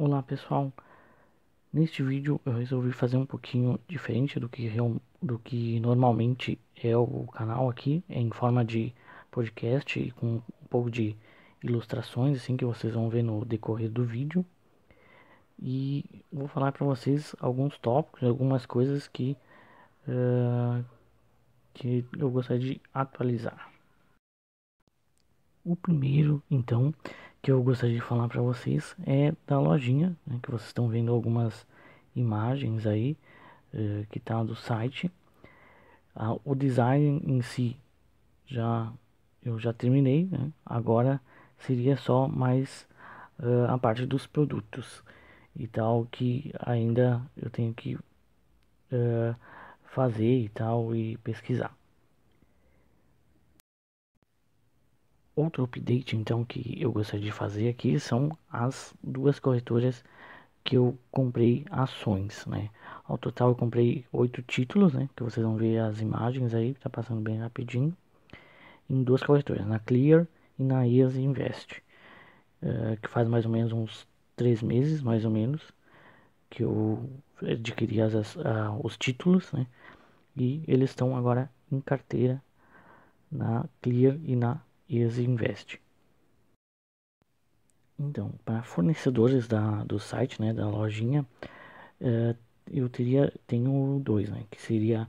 Olá pessoal, neste vídeo eu resolvi fazer um pouquinho diferente do que, do que normalmente é o canal aqui, em forma de podcast e com um pouco de ilustrações assim que vocês vão ver no decorrer do vídeo. E vou falar para vocês alguns tópicos, algumas coisas que, uh, que eu gostaria de atualizar. O primeiro, então, que eu gostaria de falar para vocês é da lojinha, né, que vocês estão vendo algumas imagens aí, uh, que tá do site. Uh, o design em si já eu já terminei, né? agora seria só mais uh, a parte dos produtos e tal que ainda eu tenho que eh, fazer e tal e pesquisar. Outro update então que eu gostaria de fazer aqui são as duas corretoras que eu comprei ações, né? Ao total eu comprei oito títulos, né? Que vocês vão ver as imagens aí, tá passando bem rapidinho. Em duas corretoras, na Clear e na IAS Invest. Uh, que faz mais ou menos uns três meses, mais ou menos, que eu adquiri as, as, uh, os títulos, né? E eles estão agora em carteira na Clear e na e investe. Então, para fornecedores da, do site, né, da lojinha, eh, eu teria, tenho dois, né, que seria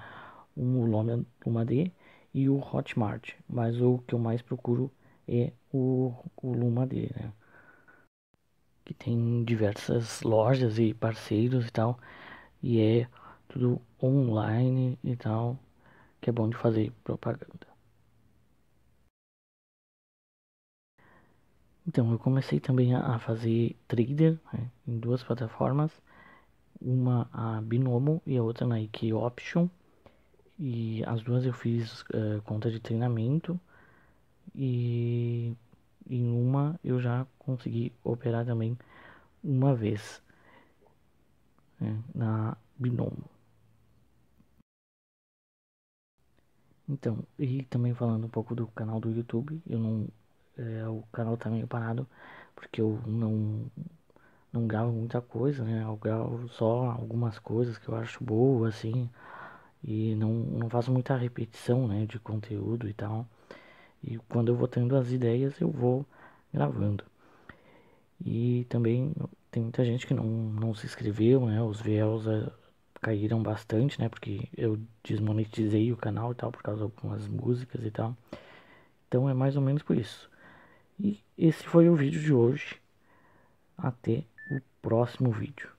um, o Luma Loma D e o Hotmart, mas o que eu mais procuro é o, o Luma D, né, que tem diversas lojas e parceiros e tal, e é tudo online e tal, que é bom de fazer propaganda. Então, eu comecei também a fazer trader né, em duas plataformas, uma a Binomo e a outra na IK Option. E as duas eu fiz uh, conta de treinamento e em uma eu já consegui operar também uma vez né, na Binomo. Então, e também falando um pouco do canal do YouTube, eu não é, o canal tá meio parado porque eu não não gravo muita coisa, né? Eu gravo só algumas coisas que eu acho boa, assim, e não, não faço muita repetição, né, de conteúdo e tal. E quando eu vou tendo as ideias, eu vou gravando. E também tem muita gente que não, não se inscreveu, né? Os VLs eh, caíram bastante, né? Porque eu desmonetizei o canal e tal, por causa de algumas músicas e tal. Então é mais ou menos por isso. E esse foi o vídeo de hoje. Até o próximo vídeo.